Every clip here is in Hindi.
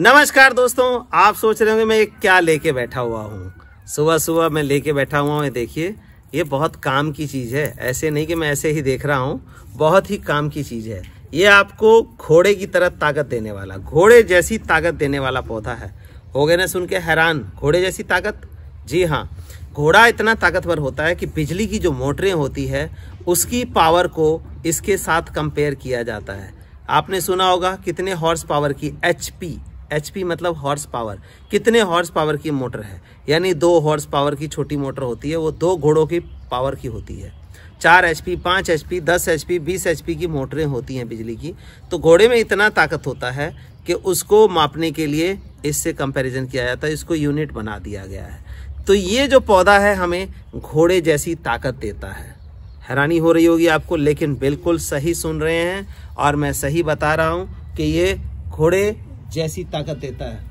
नमस्कार दोस्तों आप सोच रहे होंगे मैं क्या लेके बैठा हुआ हूँ सुबह सुबह मैं लेके बैठा हुआ हूँ देखिए ये बहुत काम की चीज़ है ऐसे नहीं कि मैं ऐसे ही देख रहा हूँ बहुत ही काम की चीज़ है ये आपको घोड़े की तरह ताकत देने वाला घोड़े जैसी ताकत देने वाला पौधा है हो गए ना सुन के हैरान घोड़े जैसी ताकत जी हाँ घोड़ा इतना ताकतवर होता है कि बिजली की जो मोटरें होती है उसकी पावर को इसके साथ कंपेयर किया जाता है आपने सुना होगा कितने हॉर्स पावर की एच एच मतलब हॉर्स पावर कितने हॉर्स पावर की मोटर है यानी दो हॉर्स पावर की छोटी मोटर होती है वो दो घोड़ों की पावर की होती है चार एच पी पाँच एच पी दस एच पी बीस एच पी की मोटरें होती हैं बिजली की तो घोड़े में इतना ताकत होता है कि उसको मापने के लिए इससे कंपैरिजन किया जाता है इसको यूनिट बना दिया गया है तो ये जो पौधा है हमें घोड़े जैसी ताकत देता है हैरानी हो रही होगी आपको लेकिन बिल्कुल सही सुन रहे हैं और मैं सही बता रहा हूँ कि ये घोड़े जैसी ताकत देता है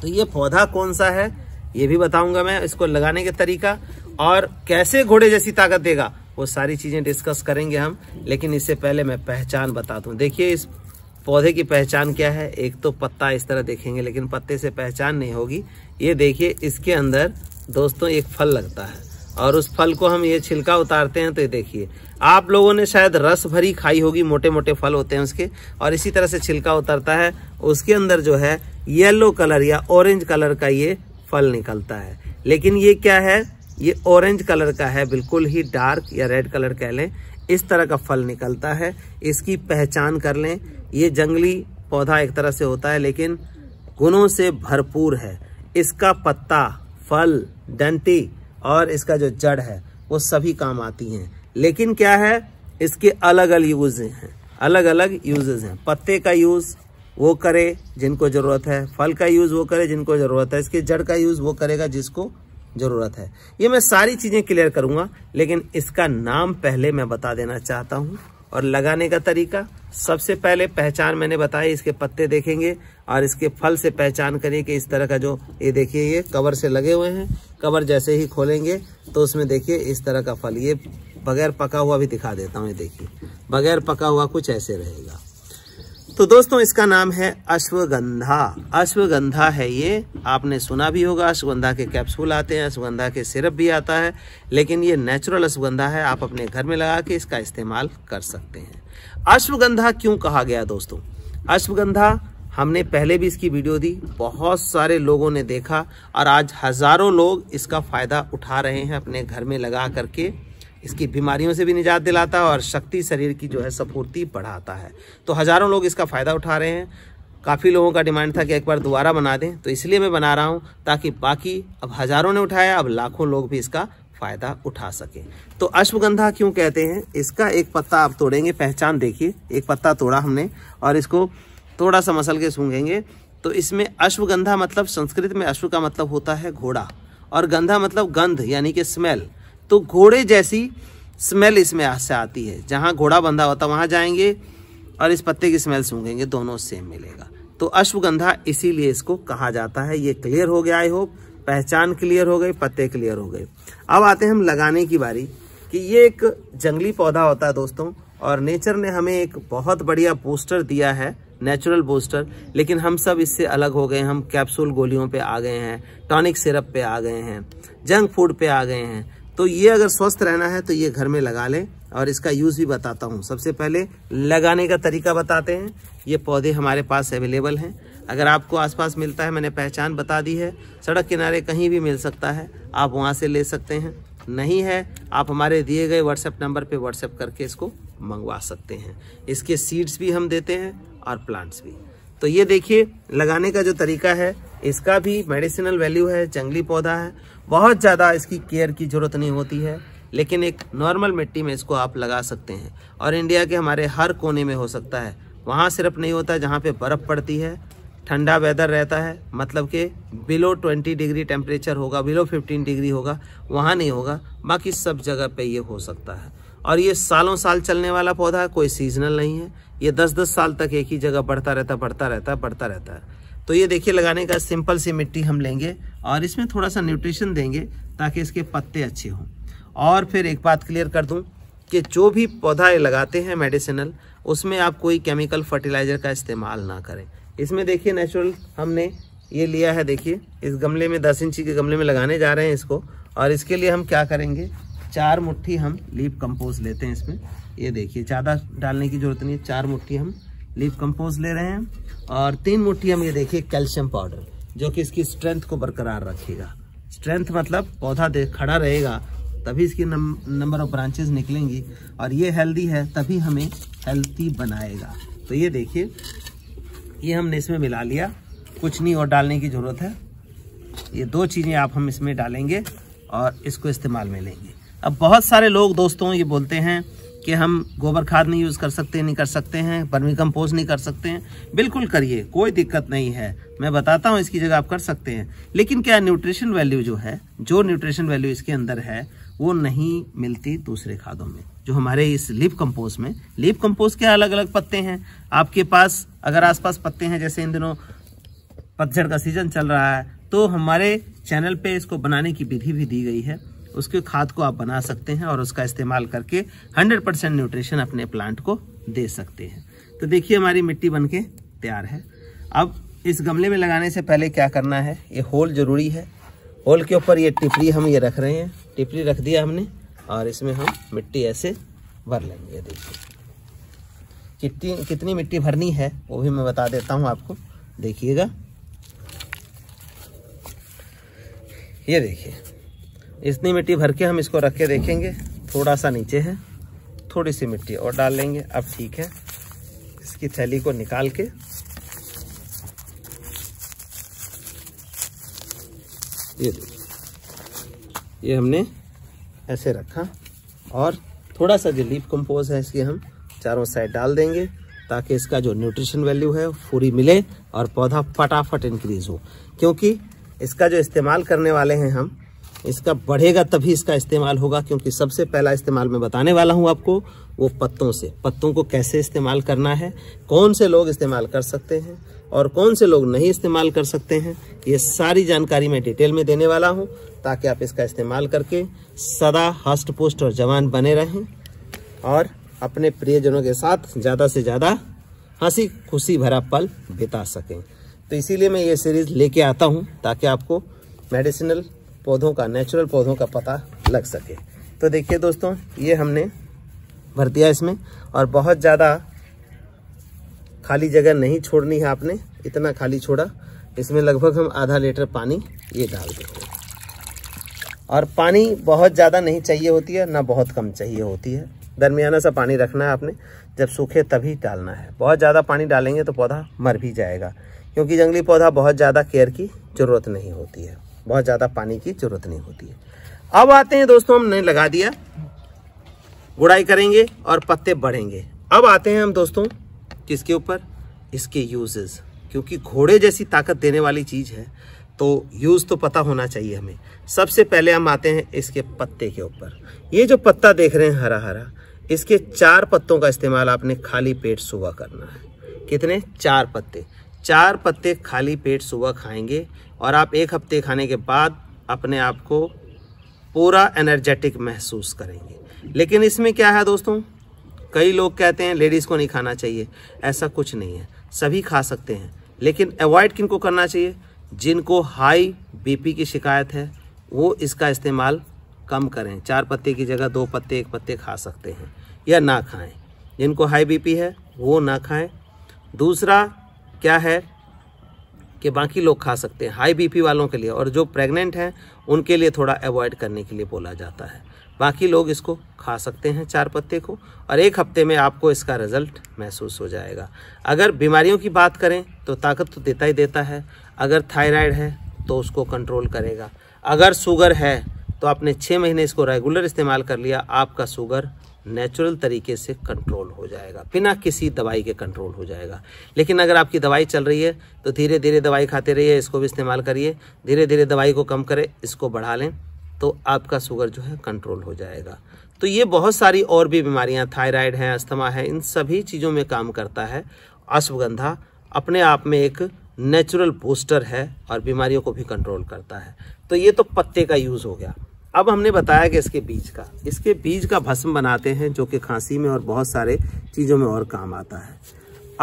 तो ये पौधा कौन सा है ये भी बताऊंगा मैं इसको लगाने का तरीका और कैसे घोड़े जैसी ताकत देगा वो सारी चीज़ें डिस्कस करेंगे हम लेकिन इससे पहले मैं पहचान बता दू देखिए इस पौधे की पहचान क्या है एक तो पत्ता इस तरह देखेंगे लेकिन पत्ते से पहचान नहीं होगी ये देखिए इसके अंदर दोस्तों एक फल लगता है और उस फल को हम ये छिलका उतारते हैं तो ये देखिए आप लोगों ने शायद रस भरी खाई होगी मोटे मोटे फल होते हैं उसके और इसी तरह से छिलका उतरता है उसके अंदर जो है येलो कलर या ऑरेंज कलर का ये फल निकलता है लेकिन ये क्या है ये ऑरेंज कलर का है बिल्कुल ही डार्क या रेड कलर कह लें इस तरह का फल निकलता है इसकी पहचान कर लें ये जंगली पौधा एक तरह से होता है लेकिन गुणों से भरपूर है इसका पत्ता फल डंटी और इसका जो जड़ है वो सभी काम आती हैं लेकिन क्या है इसके अलग अलग यूज हैं अलग अलग यूजेज हैं पत्ते का यूज़ वो करे जिनको ज़रूरत है फल का यूज़ वो करे जिनको ज़रूरत है इसके जड़ का यूज़ वो करेगा जिसको ज़रूरत है ये मैं सारी चीज़ें क्लियर करूँगा लेकिन इसका नाम पहले मैं बता देना चाहता हूँ और लगाने का तरीका सबसे पहले पहचान मैंने बताई इसके पत्ते देखेंगे और इसके फल से पहचान करें कि इस तरह का जो ये देखिए ये कवर से लगे हुए हैं कवर जैसे ही खोलेंगे तो उसमें देखिए इस तरह का फल ये बगैर पका हुआ भी दिखा देता हूँ ये देखिए बगैर पका हुआ कुछ ऐसे रहेगा तो दोस्तों इसका नाम है अश्वगंधा अश्वगंधा है ये आपने सुना भी होगा अश्वगंधा के कैप्सूल आते हैं अश्वगंधा के सिरप भी आता है लेकिन ये नेचुरल अश्वगंधा है आप अपने घर में लगा के इसका इस्तेमाल कर सकते हैं अश्वगंधा क्यों कहा गया दोस्तों अश्वगंधा हमने पहले भी इसकी वीडियो दी बहुत सारे लोगों ने देखा और आज हज़ारों लोग इसका फ़ायदा उठा रहे हैं अपने घर में लगा करके इसकी बीमारियों से भी निजात दिलाता है और शक्ति शरीर की जो है स्पूर्ति बढ़ाता है तो हज़ारों लोग इसका फ़ायदा उठा रहे हैं काफ़ी लोगों का डिमांड था कि एक बार दोबारा बना दें तो इसलिए मैं बना रहा हूँ ताकि बाकी अब हज़ारों ने उठाया अब लाखों लोग भी इसका फ़ायदा उठा सकें तो अश्वगंधा क्यों कहते हैं इसका एक पत्ता आप तोड़ेंगे पहचान देखिए एक पत्ता तोड़ा हमने और इसको थोड़ा सा मसल के सूंघेंगे तो इसमें अश्वगंधा मतलब संस्कृत में अश्व का मतलब होता है घोड़ा और गंधा मतलब गंध यानी कि स्मेल तो घोड़े जैसी स्मेल इसमें से आती है जहाँ घोड़ा बंधा होता है वहाँ जाएंगे और इस पत्ते की स्मेल सूंघेंगे दोनों सेम मिलेगा तो अश्वगंधा इसीलिए इसको कहा जाता है ये क्लियर हो गया आई होप पहचान क्लियर हो गई पत्ते क्लियर हो गए अब आते हैं हम लगाने की बारी कि ये एक जंगली पौधा होता है दोस्तों और नेचर ने हमें एक बहुत बढ़िया बूस्टर दिया है नेचुरल बूस्टर लेकिन हम सब इससे अलग हो गए हम कैप्सूल गोलियों पे आ गए हैं टॉनिक सिरप पे आ गए हैं जंक फूड पे आ गए हैं तो ये अगर स्वस्थ रहना है तो ये घर में लगा लें और इसका यूज़ भी बताता हूँ सबसे पहले लगाने का तरीका बताते हैं ये पौधे हमारे पास अवेलेबल हैं अगर आपको आसपास मिलता है मैंने पहचान बता दी है सड़क किनारे कहीं भी मिल सकता है आप वहाँ से ले सकते हैं नहीं है आप हमारे दिए गए व्हाट्सएप नंबर पर व्हाट्सएप करके इसको मंगवा सकते हैं इसके सीड्स भी हम देते हैं और प्लांट्स भी तो ये देखिए लगाने का जो तरीका है इसका भी मेडिसिनल वैल्यू है जंगली पौधा है बहुत ज़्यादा इसकी केयर की ज़रूरत नहीं होती है लेकिन एक नॉर्मल मिट्टी में इसको आप लगा सकते हैं और इंडिया के हमारे हर कोने में हो सकता है वहाँ सिर्फ नहीं होता जहाँ पे बर्फ़ पड़ती है ठंडा वेदर रहता है मतलब कि बिलो 20 डिग्री टेम्परेचर होगा बिलो 15 डिग्री होगा वहाँ नहीं होगा बाकी सब जगह पे ये हो सकता है और ये सालों साल चलने वाला पौधा है कोई सीजनल नहीं है ये दस दस साल तक एक ही जगह बढ़ता रहता बढ़ता रहता बढ़ता रहता है तो ये देखिए लगाने का सिंपल सी मिट्टी हम लेंगे और इसमें थोड़ा सा न्यूट्रिशन देंगे ताकि इसके पत्ते अच्छे हों और फिर एक बात क्लियर कर दूँ कि जो भी पौधा लगाते हैं मेडिसिनल उसमें आप कोई केमिकल फर्टिलाइज़र का इस्तेमाल ना करें इसमें देखिए नेचुरल हमने ये लिया है देखिए इस गमले में दस इंची के गमले में लगाने जा रहे हैं इसको और इसके लिए हम क्या करेंगे चार मुट्ठी हम लीप कंपोस्ट लेते हैं इसमें ये देखिए ज़्यादा डालने की ज़रूरत नहीं है चार मुट्ठी हम लीफ कंपोज ले रहे हैं और तीन मुट्ठी हम ये देखिए कैल्शियम पाउडर जो कि इसकी स्ट्रेंथ को बरकरार रखेगा स्ट्रेंथ मतलब पौधा देख खड़ा रहेगा तभी इसकी नंबर ऑफ ब्रांचेस निकलेंगी और ये हेल्दी है तभी हमें हेल्थी बनाएगा तो ये देखिए ये हमने इसमें मिला लिया कुछ नहीं और डालने की ज़रूरत है ये दो चीज़ें आप हम इसमें डालेंगे और इसको इस्तेमाल में लेंगे अब बहुत सारे लोग दोस्तों ये बोलते हैं कि हम गोबर खाद नहीं यूज़ कर सकते नहीं कर सकते हैं बर्मी कम्पोज नहीं कर सकते हैं बिल्कुल करिए कोई दिक्कत नहीं है मैं बताता हूँ इसकी जगह आप कर सकते हैं लेकिन क्या न्यूट्रिशन वैल्यू जो है जो न्यूट्रिशन वैल्यू इसके अंदर है वो नहीं मिलती दूसरे खादों में जो हमारे इस लीप कम्पोज में लीप कम्पोज के अलग अलग पत्ते हैं आपके पास अगर आसपास पत्ते हैं जैसे इन दिनों पतझड़ का सीजन चल रहा है तो हमारे चैनल पे इसको बनाने की विधि भी दी गई है उसके खाद को आप बना सकते हैं और उसका इस्तेमाल करके 100 परसेंट न्यूट्रिशन अपने प्लांट को दे सकते हैं तो देखिए हमारी मिट्टी बनके तैयार है अब इस गमले में लगाने से पहले क्या करना है ये होल जरूरी है होल के ऊपर ये टिपरी हम ये रख रहे हैं टिपरी रख दिया हमने और इसमें हम मिट्टी ऐसे भर लेंगे देखिए कितनी कितनी मिट्टी भरनी है वो भी मैं बता देता हूँ आपको देखिएगा ये देखिए इतनी मिट्टी भर के हम इसको रख के देखेंगे थोड़ा सा नीचे है थोड़ी सी मिट्टी और डाल लेंगे अब ठीक है इसकी थैली को निकाल के ये ये हमने ऐसे रखा और थोड़ा सा जो लीप कंपोज है इसकी हम चारों साइड डाल देंगे ताकि इसका जो न्यूट्रिशन वैल्यू है पूरी मिले और पौधा फटाफट इंक्रीज हो क्योंकि इसका जो इस्तेमाल करने वाले हैं हम इसका बढ़ेगा तभी इसका इस्तेमाल होगा क्योंकि सबसे पहला इस्तेमाल मैं बताने वाला हूं आपको वो पत्तों से पत्तों को कैसे इस्तेमाल करना है कौन से लोग इस्तेमाल कर सकते हैं और कौन से लोग नहीं इस्तेमाल कर सकते हैं ये सारी जानकारी मैं डिटेल में देने वाला हूँ ताकि आप इसका इस्तेमाल करके सदा हस्ट और जवान बने रहें और अपने प्रियजनों के साथ ज़्यादा से ज़्यादा हंसी खुशी भरा पल बिता सकें तो इसीलिए मैं ये सीरीज़ लेके आता हूँ ताकि आपको मेडिसिनल पौधों का नेचुरल पौधों का पता लग सके तो देखिए दोस्तों ये हमने भर दिया इसमें और बहुत ज़्यादा खाली जगह नहीं छोड़नी है आपने इतना खाली छोड़ा इसमें लगभग हम आधा लीटर पानी ये डाल देंगे और पानी बहुत ज़्यादा नहीं चाहिए होती है ना बहुत कम चाहिए होती है दरमियाना सा पानी रखना है आपने जब सूखे तभी डालना है बहुत ज़्यादा पानी डालेंगे तो पौधा मर भी जाएगा क्योंकि जंगली पौधा बहुत ज़्यादा केयर की ज़रूरत नहीं होती है बहुत ज़्यादा पानी की जरूरत नहीं होती है अब आते हैं दोस्तों हमने लगा दिया गुड़ाई करेंगे और पत्ते बढ़ेंगे अब आते हैं हम दोस्तों किसके ऊपर इसके यूजेस क्योंकि घोड़े जैसी ताकत देने वाली चीज़ है तो यूज़ तो पता होना चाहिए हमें सबसे पहले हम आते हैं इसके पत्ते के ऊपर ये जो पत्ता देख रहे हैं हरा हरा इसके चार पत्तों का इस्तेमाल आपने खाली पेट सुबह करना है कितने चार पत्ते चार पत्ते खाली पेट सुबह खाएंगे और आप एक हफ्ते खाने के बाद अपने आप को पूरा एनर्जेटिक महसूस करेंगे लेकिन इसमें क्या है दोस्तों कई लोग कहते हैं लेडीज़ को नहीं खाना चाहिए ऐसा कुछ नहीं है सभी खा सकते हैं लेकिन अवॉइड किनको करना चाहिए जिनको हाई बीपी की शिकायत है वो इसका इस्तेमाल कम करें चार पत्ते की जगह दो पत्ते एक पत्ते खा सकते हैं या ना खाएं जिनको हाई बीपी है वो ना खाएं दूसरा क्या है कि बाकी लोग खा सकते हैं हाई बीपी वालों के लिए और जो प्रेग्नेंट हैं उनके लिए थोड़ा अवॉइड करने के लिए बोला जाता है बाकी लोग इसको खा सकते हैं चार पत्ते को और एक हफ्ते में आपको इसका रिज़ल्ट महसूस हो जाएगा अगर बीमारियों की बात करें तो ताकत तो देता ही देता है अगर थायराइड है तो उसको कंट्रोल करेगा अगर शुगर है तो आपने छः महीने इसको रेगुलर इस्तेमाल कर लिया आपका शुगर नेचुरल तरीके से कंट्रोल हो जाएगा बिना किसी दवाई के कंट्रोल हो जाएगा लेकिन अगर आपकी दवाई चल रही है तो धीरे धीरे दवाई खाते रहिए इसको भी इस्तेमाल करिए धीरे धीरे दवाई को कम करें इसको बढ़ा लें तो आपका शुगर जो है कंट्रोल हो जाएगा तो ये बहुत सारी और भी बीमारियां थायराइड हैं अस्थमा है इन सभी चीज़ों में काम करता है अश्वगंधा अपने आप में एक नेचुरल बूस्टर है और बीमारियों को भी कंट्रोल करता है तो ये तो पत्ते का यूज़ हो गया अब हमने बताया कि इसके बीज का इसके बीज का भस्म बनाते हैं जो कि खांसी में और बहुत सारे चीज़ों में और काम आता है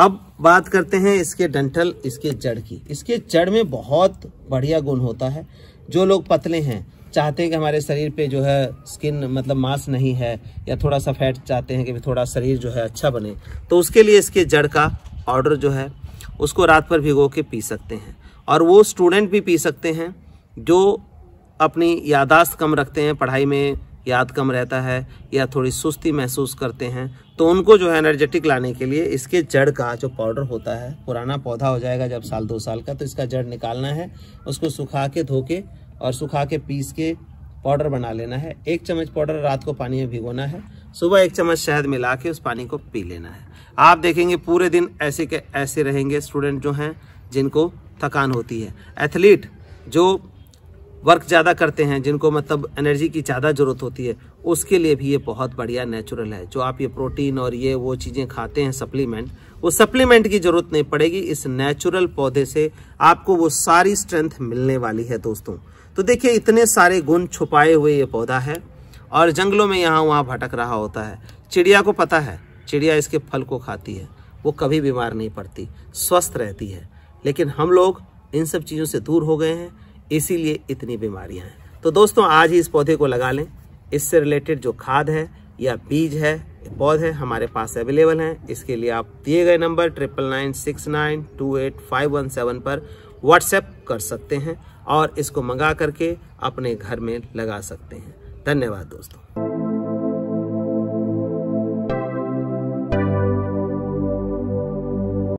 अब बात करते हैं इसके डंठल इसके जड़ की इसके जड़ में बहुत बढ़िया गुण होता है जो लोग पतले हैं चाहते हैं कि हमारे शरीर पे जो है स्किन मतलब मांस नहीं है या थोड़ा सा फैट चाहते हैं कि थोड़ा शरीर जो है अच्छा बने तो उसके लिए इसके जड़ का पाउडर जो है उसको रात पर भिगो के पी सकते हैं और वो स्टूडेंट भी पी सकते हैं जो अपनी यादाश्त कम रखते हैं पढ़ाई में याद कम रहता है या थोड़ी सुस्ती महसूस करते हैं तो उनको जो है एनर्जेटिक लाने के लिए इसके जड़ का जो पाउडर होता है पुराना पौधा हो जाएगा जब साल दो साल का तो इसका जड़ निकालना है उसको सुखा के धो के और सुखा के पीस के पाउडर बना लेना है एक चम्मच पाउडर रात को पानी में भिगोना है सुबह एक चम्मच शहद मिला के उस पानी को पी लेना है आप देखेंगे पूरे दिन ऐसे के ऐसे रहेंगे स्टूडेंट जो हैं जिनको थकान होती है एथलीट जो वर्क ज़्यादा करते हैं जिनको मतलब एनर्जी की ज़्यादा ज़रूरत होती है उसके लिए भी ये बहुत बढ़िया नेचुरल है जो आप ये प्रोटीन और ये वो चीज़ें खाते हैं सप्लीमेंट वो सप्लीमेंट की ज़रूरत नहीं पड़ेगी इस नेचुरल पौधे से आपको वो सारी स्ट्रेंथ मिलने वाली है दोस्तों तो देखिए इतने सारे गुण छुपाए हुए ये पौधा है और जंगलों में यहाँ वहाँ भटक रहा होता है चिड़िया को पता है चिड़िया इसके फल को खाती है वो कभी बीमार नहीं पड़ती स्वस्थ रहती है लेकिन हम लोग इन सब चीज़ों से दूर हो गए हैं इसीलिए इतनी बीमारियां हैं तो दोस्तों आज ही इस पौधे को लगा लें इससे रिलेटेड जो खाद है या बीज है पौधे हमारे पास अवेलेबल हैं इसके लिए आप दिए गए number triple nine six nine two eight five one seven पर व्हाट्सएप कर सकते हैं और इसको मंगा करके अपने घर में लगा सकते हैं धन्यवाद दोस्तों